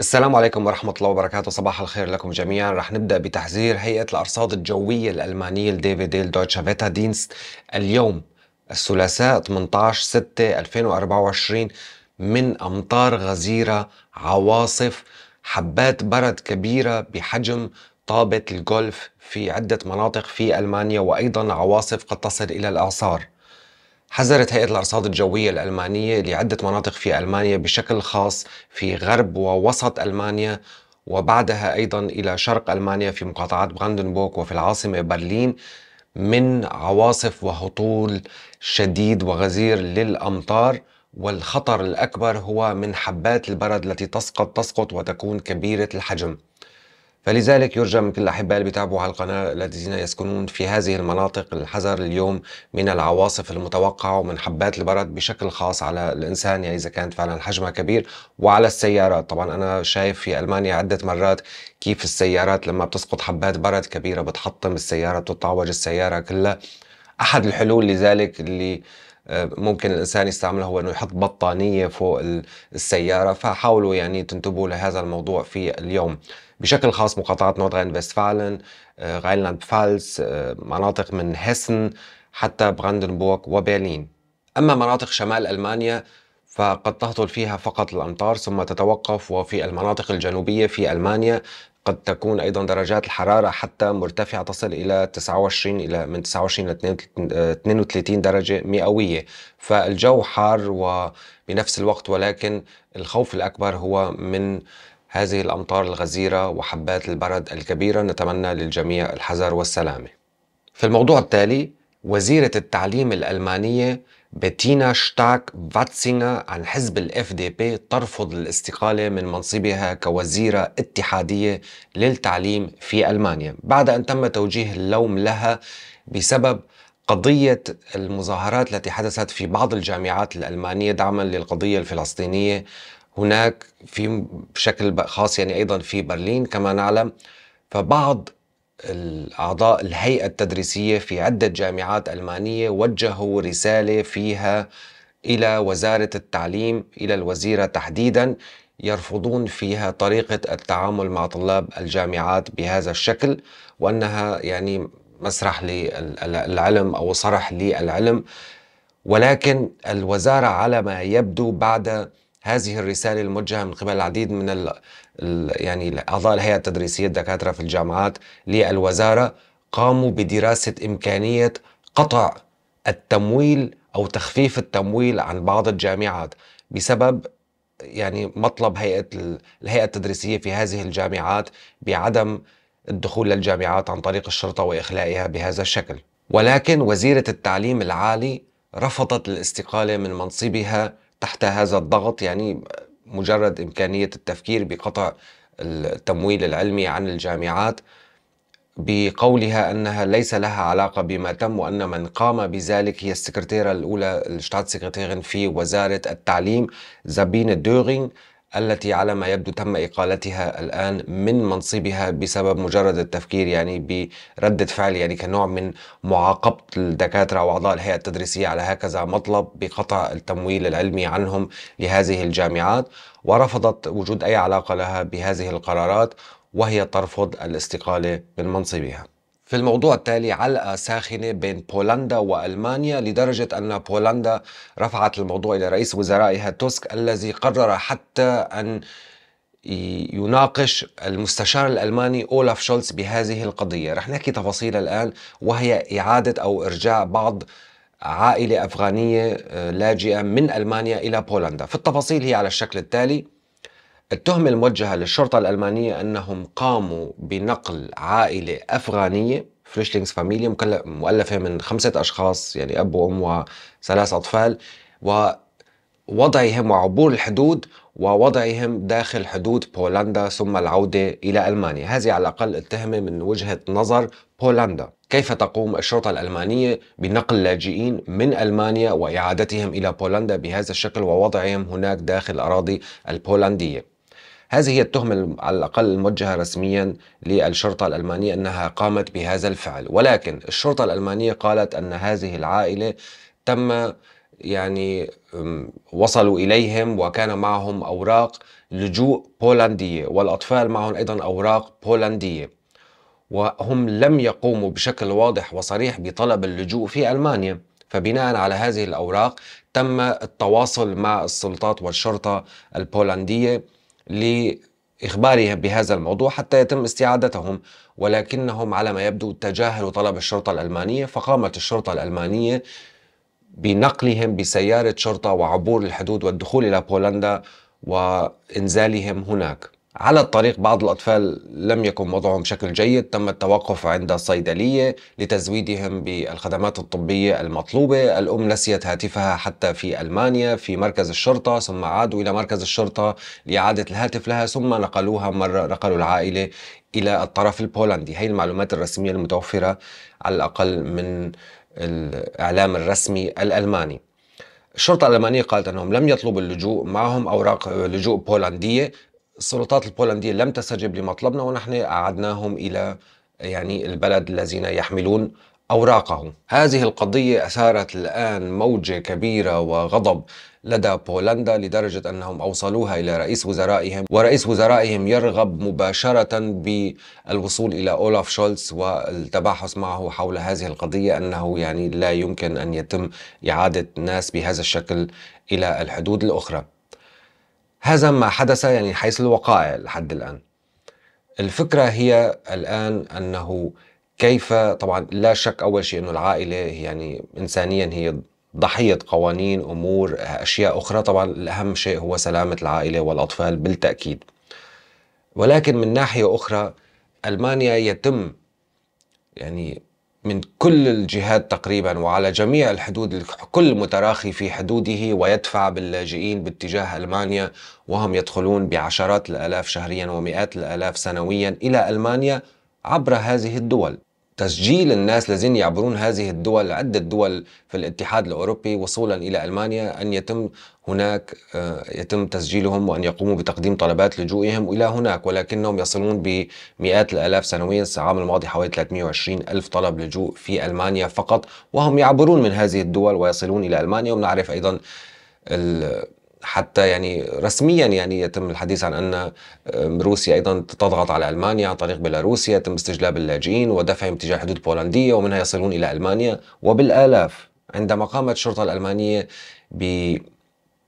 السلام عليكم ورحمة الله وبركاته صباح الخير لكم جميعا رح نبدأ بتحذير هيئة الأرصاد الجوية الألمانية الديفي ديل دويتشا فيتا دينست اليوم الثلاثاء 18 6 2024 من أمطار غزيرة عواصف حبات برد كبيرة بحجم طابة الجولف في عدة مناطق في ألمانيا وأيضا عواصف قد تصل إلى الإعصار حذرت هيئة الأرصاد الجوية الألمانية لعدة مناطق في ألمانيا بشكل خاص في غرب ووسط ألمانيا وبعدها أيضا إلى شرق ألمانيا في مقاطعات براندنبورغ وفي العاصمة برلين من عواصف وهطول شديد وغزير للأمطار والخطر الأكبر هو من حبات البرد التي تسقط تسقط وتكون كبيرة الحجم فلذلك يرجى من كل الأحباء اللي بيتابعوا على القناة الذين يسكنون في هذه المناطق الحذر اليوم من العواصف المتوقعة ومن حبات البرد بشكل خاص على الإنسان يعني إذا كانت فعلا حجمها كبير وعلى السيارات طبعا أنا شايف في ألمانيا عدة مرات كيف السيارات لما بتسقط حبات برد كبيرة بتحطم السيارة بتتعوج السيارة كلها أحد الحلول لذلك اللي ممكن الانسان يستعملها هو انه يحط بطانيه فوق السياره فحاولوا يعني تنتبهوا لهذا الموضوع في اليوم بشكل خاص مقاطعه نوردرن فيستفالن آه، غاينلاند فالس آه، مناطق من هيسن حتى براندنبورغ وبرلين اما مناطق شمال المانيا فقد تهطل فيها فقط الامطار ثم تتوقف وفي المناطق الجنوبيه في المانيا قد تكون ايضا درجات الحراره حتى مرتفعه تصل الى 29 الى من 29 الى 32 آه، درجه مئويه فالجو حار وبنفس الوقت ولكن الخوف الاكبر هو من هذه الامطار الغزيره وحبات البرد الكبيره نتمنى للجميع الحذر والسلامه في الموضوع التالي وزيره التعليم الالمانيه بتينا شتاك واتسينغر عن حزب الاف دي بي ترفض الاستقالة من منصبها كوزيرة اتحادية للتعليم في ألمانيا بعد أن تم توجيه اللوم لها بسبب قضية المظاهرات التي حدثت في بعض الجامعات الألمانية دعما للقضية الفلسطينية هناك في بشكل خاص يعني أيضا في برلين كما نعلم فبعض الأعضاء الهيئة التدريسية في عدة جامعات ألمانية وجهوا رسالة فيها إلى وزارة التعليم إلى الوزيرة تحديدا يرفضون فيها طريقة التعامل مع طلاب الجامعات بهذا الشكل وأنها يعني مسرح للعلم أو صرح للعلم ولكن الوزارة على ما يبدو بعد هذه الرسالة الموجهة من قبل العديد من يعني اعضاء الهيئه التدريسيه الدكاتره في الجامعات للوزاره قاموا بدراسه امكانيه قطع التمويل او تخفيف التمويل عن بعض الجامعات بسبب يعني مطلب هيئه الهيئه التدريسيه في هذه الجامعات بعدم الدخول للجامعات عن طريق الشرطه واخلائها بهذا الشكل ولكن وزيره التعليم العالي رفضت الاستقاله من منصبها تحت هذا الضغط يعني مجرد إمكانية التفكير بقطع التمويل العلمي عن الجامعات بقولها أنها ليس لها علاقة بما تم وأن من قام بذلك هي السكرتيرة الأولى في وزارة التعليم زابين دورين التي على ما يبدو تم إقالتها الآن من منصبها بسبب مجرد التفكير يعني بردة فعل يعني كنوع من معاقبة الدكاترة وأعضاء الهيئة التدريسية على هكذا مطلب بقطع التمويل العلمي عنهم لهذه الجامعات ورفضت وجود أي علاقة لها بهذه القرارات وهي ترفض الاستقالة من منصبها في الموضوع التالي علقة ساخنة بين بولندا وألمانيا لدرجة أن بولندا رفعت الموضوع إلى رئيس وزرائها توسك الذي قرر حتى أن يناقش المستشار الألماني أولاف شولتز بهذه القضية رح نحكي تفاصيل الآن وهي إعادة أو إرجاع بعض عائلة أفغانية آه، لاجئة من ألمانيا إلى بولندا في التفاصيل هي على الشكل التالي التهمة الموجهة للشرطة الألمانية أنهم قاموا بنقل عائلة أفغانية فريشلينغز فاميليا مؤلفة من خمسة أشخاص يعني أب وأم وثلاث أطفال ووضعهم وعبور الحدود ووضعهم داخل حدود بولندا ثم العودة إلى ألمانيا هذه على الأقل التهمة من وجهة نظر بولندا كيف تقوم الشرطة الألمانية بنقل لاجئين من ألمانيا وإعادتهم إلى بولندا بهذا الشكل ووضعهم هناك داخل الأراضي البولندية هذه هي التهمة على الأقل الموجهة رسميا للشرطة الألمانية أنها قامت بهذا الفعل ولكن الشرطة الألمانية قالت أن هذه العائلة تم يعني وصلوا إليهم وكان معهم أوراق لجوء بولندية والأطفال معهم أيضا أوراق بولندية وهم لم يقوموا بشكل واضح وصريح بطلب اللجوء في ألمانيا فبناء على هذه الأوراق تم التواصل مع السلطات والشرطة البولندية لإخباره بهذا الموضوع حتى يتم استعادتهم ولكنهم على ما يبدو تجاهلوا طلب الشرطة الألمانية فقامت الشرطة الألمانية بنقلهم بسيارة شرطة وعبور الحدود والدخول إلى بولندا وإنزالهم هناك على الطريق بعض الأطفال لم يكن وضعهم بشكل جيد تم التوقف عند الصيدلية لتزويدهم بالخدمات الطبية المطلوبة الأم نسيت هاتفها حتى في ألمانيا في مركز الشرطة ثم عادوا إلى مركز الشرطة لإعادة الهاتف لها ثم نقلوها مرة نقلوا العائلة إلى الطرف البولندي هي المعلومات الرسمية المتوفرة على الأقل من الإعلام الرسمي الألماني الشرطة الألمانية قالت أنهم لم يطلبوا اللجوء معهم أوراق لجوء بولندية السلطات البولندية لم تستجب لمطلبنا ونحن أعدناهم إلى يعني البلد الذين يحملون اوراقهم. هذه القضية أثارت الآن موجة كبيرة وغضب لدى بولندا لدرجة أنهم أوصلوها إلى رئيس وزرائهم ورئيس وزرائهم يرغب مباشرة بالوصول إلى أولاف شولتز والتباحث معه حول هذه القضية أنه يعني لا يمكن أن يتم إعادة ناس بهذا الشكل إلى الحدود الأخرى هذا ما حدث يعني حيث الوقائع لحد الآن الفكرة هي الآن أنه كيف طبعا لا شك أول شيء أنه العائلة يعني إنسانيا هي ضحية قوانين أمور أشياء أخرى طبعا الأهم شيء هو سلامة العائلة والأطفال بالتأكيد ولكن من ناحية أخرى ألمانيا يتم يعني من كل الجهات تقريبا وعلى جميع الحدود كل متراخي في حدوده ويدفع باللاجئين باتجاه ألمانيا وهم يدخلون بعشرات الألاف شهريا ومئات الألاف سنويا إلى ألمانيا عبر هذه الدول تسجيل الناس الذين يعبرون هذه الدول عدة دول في الاتحاد الأوروبي وصولا إلى ألمانيا أن يتم هناك آه، يتم تسجيلهم وأن يقوموا بتقديم طلبات لجوئهم إلى هناك ولكنهم يصلون بمئات الآلاف سنويا العام الماضي حوالي 320 ألف طلب لجوء في ألمانيا فقط وهم يعبرون من هذه الدول ويصلون إلى ألمانيا ونعرف أيضا حتى يعني رسميا يعني يتم الحديث عن ان روسيا ايضا تضغط على المانيا عن طريق بيلاروسيا يتم استجلاب اللاجئين ودفعهم تجاه حدود بولنديه ومنها يصلون الى المانيا وبالالاف عندما قامت الشرطه الالمانيه ب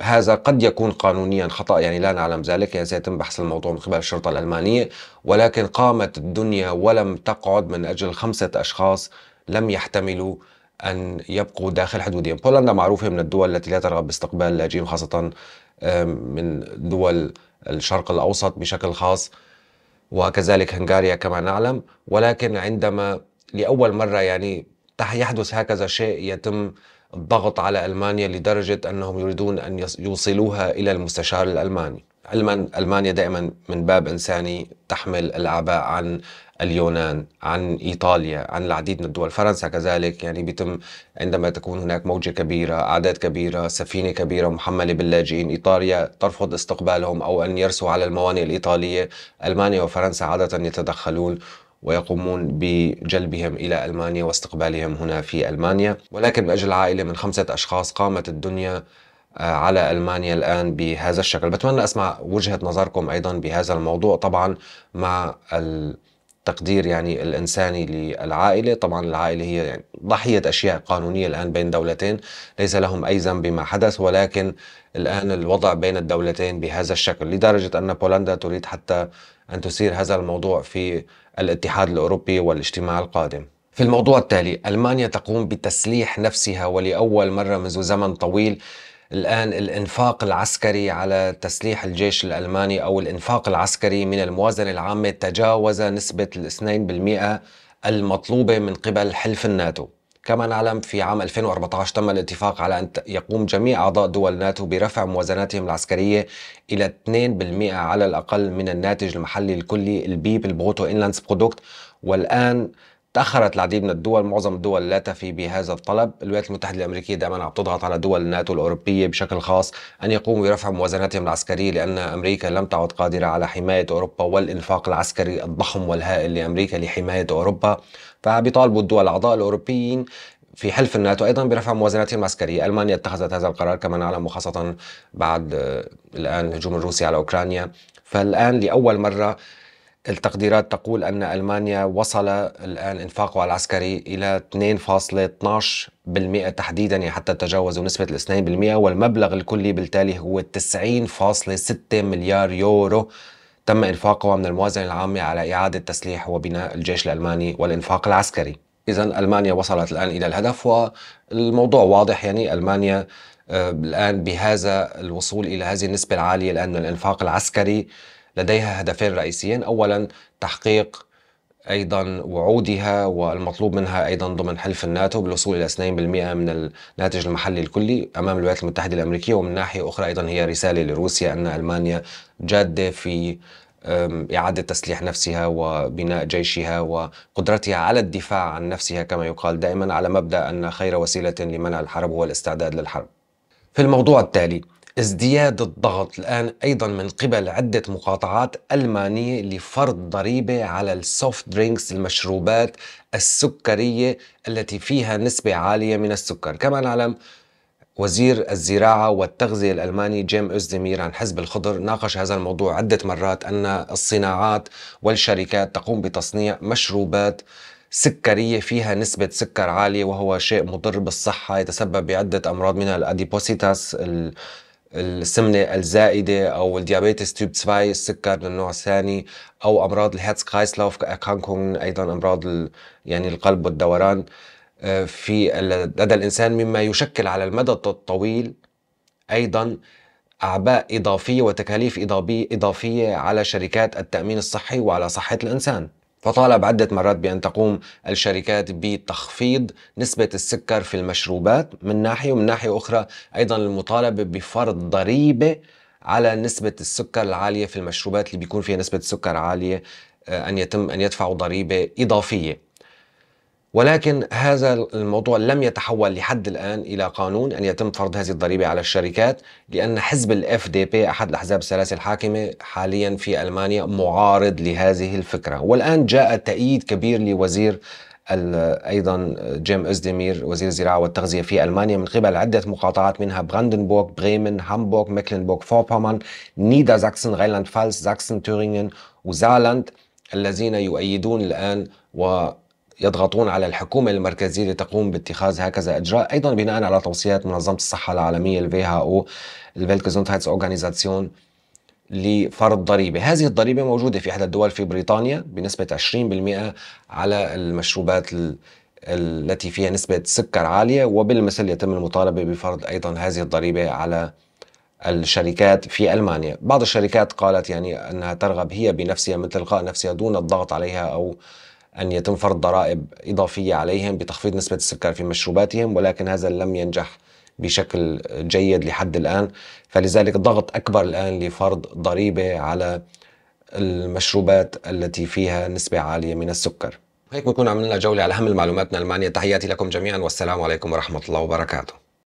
هذا قد يكون قانونيا خطا يعني لا نعلم ذلك يعني سيتم بحث الموضوع من قبل الشرطه الالمانيه ولكن قامت الدنيا ولم تقعد من اجل خمسه اشخاص لم يحتملوا أن يبقوا داخل حدودهم بولندا معروفة من الدول التي لا ترغب باستقبال اللاجئين خاصة من دول الشرق الأوسط بشكل خاص وكذلك هنغاريا كما نعلم ولكن عندما لأول مرة يعني يحدث هكذا شيء يتم الضغط على ألمانيا لدرجة أنهم يريدون أن يوصلوها إلى المستشار الألماني علما ألمانيا دائما من باب إنساني تحمل الأعباء عن اليونان عن إيطاليا عن العديد من الدول فرنسا كذلك يعني بيتم عندما تكون هناك موجة كبيرة أعداد كبيرة سفينة كبيرة محملة باللاجئين إيطاليا ترفض استقبالهم أو أن يرسوا على الموانئ الإيطالية ألمانيا وفرنسا عادة يتدخلون ويقومون بجلبهم إلى ألمانيا واستقبالهم هنا في ألمانيا ولكن من أجل عائلة من خمسة أشخاص قامت الدنيا آه، على ألمانيا الآن بهذا الشكل بتمنى أسمع وجهة نظركم أيضا بهذا الموضوع طبعا مع ال... التقدير يعني الإنساني للعائلة طبعا العائلة هي يعني ضحية أشياء قانونية الآن بين دولتين ليس لهم أي ذنب بما حدث ولكن الآن الوضع بين الدولتين بهذا الشكل لدرجة أن بولندا تريد حتى أن تثير هذا الموضوع في الاتحاد الأوروبي والاجتماع القادم في الموضوع التالي ألمانيا تقوم بتسليح نفسها ولأول مرة منذ زمن طويل الآن الإنفاق العسكري على تسليح الجيش الألماني أو الإنفاق العسكري من الموازنة العامة تجاوز نسبة الاثنين 2% المطلوبة من قبل حلف الناتو كما نعلم في عام 2014 تم الاتفاق على أن يقوم جميع أعضاء دول ناتو برفع موازناتهم العسكرية إلى 2% على الأقل من الناتج المحلي الكلي البيب البروتو إنلاندس برودكت والآن تأخرت العديد من الدول معظم الدول لا تفي بهذا الطلب الولايات المتحدة الأمريكية دائما عم تضغط على دول الناتو الأوروبية بشكل خاص أن يقوموا برفع موازناتهم العسكرية لأن أمريكا لم تعد قادرة على حماية أوروبا والإنفاق العسكري الضخم والهائل لأمريكا لحماية أوروبا فبيطالبوا الدول الأعضاء الأوروبيين في حلف الناتو ايضا برفع موازناتهم العسكريه، المانيا اتخذت هذا القرار كما نعلم وخاصه بعد آه، الان هجوم الروسي على اوكرانيا، فالان لاول مره التقديرات تقول أن ألمانيا وصل الآن إنفاقها العسكري إلى 2.12% تحديدا يعني حتى تجاوزوا نسبة ال 2% والمبلغ الكلي بالتالي هو 90.6 مليار يورو تم إنفاقها من الموازنة العامة على إعادة تسليح وبناء الجيش الألماني والإنفاق العسكري إذا ألمانيا وصلت الآن إلى الهدف والموضوع واضح يعني ألمانيا آه، الآن بهذا الوصول إلى هذه النسبة العالية الآن من الإنفاق العسكري لديها هدفين رئيسيين اولا تحقيق ايضا وعودها والمطلوب منها ايضا ضمن حلف الناتو بالوصول الى 2% من الناتج المحلي الكلي امام الولايات المتحده الامريكيه ومن ناحيه اخرى ايضا هي رساله لروسيا ان المانيا جاده في إعادة تسليح نفسها وبناء جيشها وقدرتها على الدفاع عن نفسها كما يقال دائما على مبدأ أن خير وسيلة لمنع الحرب هو الاستعداد للحرب في الموضوع التالي ازدياد الضغط الآن أيضا من قبل عدة مقاطعات ألمانية لفرض ضريبة على السوفت درينكس المشروبات السكرية التي فيها نسبة عالية من السكر كما نعلم وزير الزراعة والتغذية الألماني جيم أوزدمير عن حزب الخضر ناقش هذا الموضوع عدة مرات أن الصناعات والشركات تقوم بتصنيع مشروبات سكرية فيها نسبة سكر عالية وهو شيء مضر بالصحة يتسبب بعدة أمراض منها الأديبوسيتاس السمنة الزائدة أو الديابيتس تيب 2 السكر للنوع الثاني أو أمراض الهيرتس كايسلاف كانكون أيضا أمراض يعني القلب والدوران آه، في لدى الإنسان مما يشكل على المدى الطويل أيضا أعباء إضافية وتكاليف إضافية على شركات التأمين الصحي وعلى صحة الإنسان فطالب عدة مرات بأن تقوم الشركات بتخفيض نسبة السكر في المشروبات من ناحية ومن ناحية أخرى أيضا المطالبة بفرض ضريبة على نسبة السكر العالية في المشروبات اللي بيكون فيها نسبة سكر عالية آه، أن يتم أن يدفعوا ضريبة إضافية ولكن هذا الموضوع لم يتحول لحد الآن إلى قانون أن يتم فرض هذه الضريبة على الشركات لأن حزب الاف دي بي أحد الأحزاب الثلاثة الحاكمة حاليا في ألمانيا معارض لهذه الفكرة والآن جاء تأييد كبير لوزير ايضا جيم ازديمير وزير الزراعه والتغذيه في المانيا من قبل عده مقاطعات منها براندنبورغ، بريمن، هامبورغ، مكلنبورغ، نيدا ساكسن غيلاند فالس، ساكسن، تورينغن وزالاند الذين يؤيدون الان و يضغطون على الحكومة المركزية لتقوم باتخاذ هكذا إجراء أيضا بناء على توصيات منظمة الصحة العالمية الفي ها أو Organization لفرض ضريبة هذه الضريبة موجودة في إحدى الدول في بريطانيا بنسبة 20% على المشروبات التي فيها نسبة سكر عالية وبالمثل يتم المطالبة بفرض أيضا هذه الضريبة على الشركات في ألمانيا بعض الشركات قالت يعني أنها ترغب هي بنفسها من تلقاء نفسها دون الضغط عليها أو أن يتم فرض ضرائب إضافية عليهم بتخفيض نسبة السكر في مشروباتهم ولكن هذا لم ينجح بشكل جيد لحد الآن فلذلك الضغط أكبر الآن لفرض ضريبة على المشروبات التي فيها نسبة عالية من السكر هيك بنكون عملنا جولة على أهم المعلومات من ألمانيا تحياتي لكم جميعا والسلام عليكم ورحمة الله وبركاته